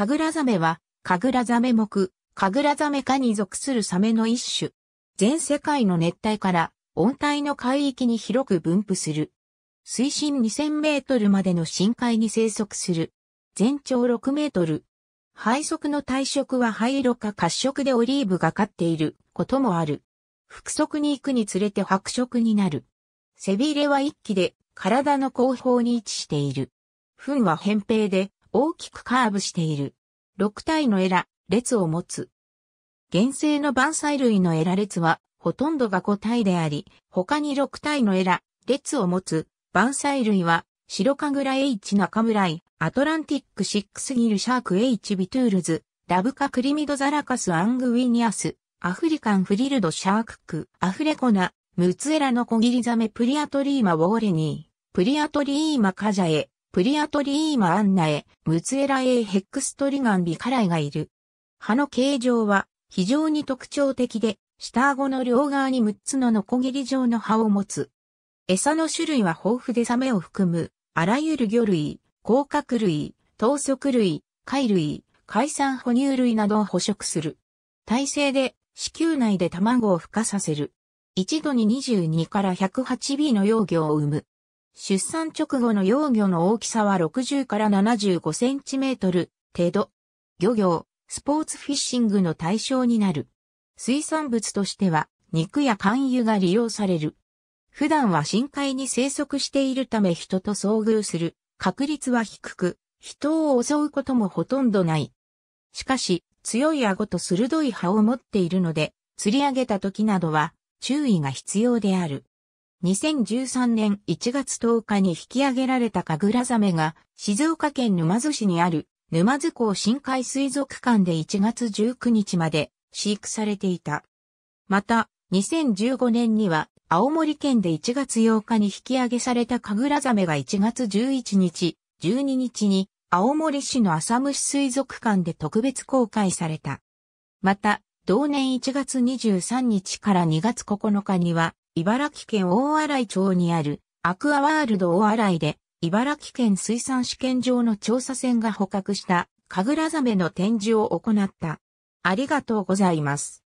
カグラザメは、カグラザメ目、カグラザメ科に属するサメの一種。全世界の熱帯から温帯の海域に広く分布する。水深2000メートルまでの深海に生息する。全長6メートル。肺側の体色は灰色か褐色でオリーブがかっていることもある。腹側に行くにつれて白色になる。背びれは一気で体の後方に位置している。糞は扁平で大きくカーブしている。6体のエラ、列を持つ。原生の万歳類のエラ列は、ほとんどが個体であり、他に6体のエラ、列を持つ、万歳類は、白グラ H 中村イ、アトランティックシックスギルシャーク H ビトゥールズ、ラブカクリミドザラカスアングウィニアス、アフリカンフリルドシャークク、アフレコナ、ムツエラのコギリザメプリアトリーマウォーレニー、プリアトリーマカジャエ、プリアトリーマアンナエ、ムツエラエヘックストリガンビカライがいる。葉の形状は非常に特徴的で、下顎の両側に6つのノコギリ状の葉を持つ。餌の種類は豊富でサメを含む、あらゆる魚類、甲殻類、糖足類、貝類、海産哺乳類などを捕食する。体勢で子宮内で卵を孵化させる。一度に22から 108B の幼魚を産む。出産直後の幼魚の大きさは60から75センチメートル程度。漁業、スポーツフィッシングの対象になる。水産物としては肉や肝油が利用される。普段は深海に生息しているため人と遭遇する確率は低く、人を襲うこともほとんどない。しかし、強い顎と鋭い歯を持っているので、釣り上げた時などは注意が必要である。2013年1月10日に引き上げられたカグラザメが静岡県沼津市にある沼津港深海水族館で1月19日まで飼育されていた。また、2015年には青森県で1月8日に引き上げされたカグラザメが1月11日、12日に青森市の浅虫水族館で特別公開された。また、同年1月23日から2月9日には、茨城県大洗町にあるアクアワールド大洗で、茨城県水産試験場の調査船が捕獲したカグラザメの展示を行った。ありがとうございます。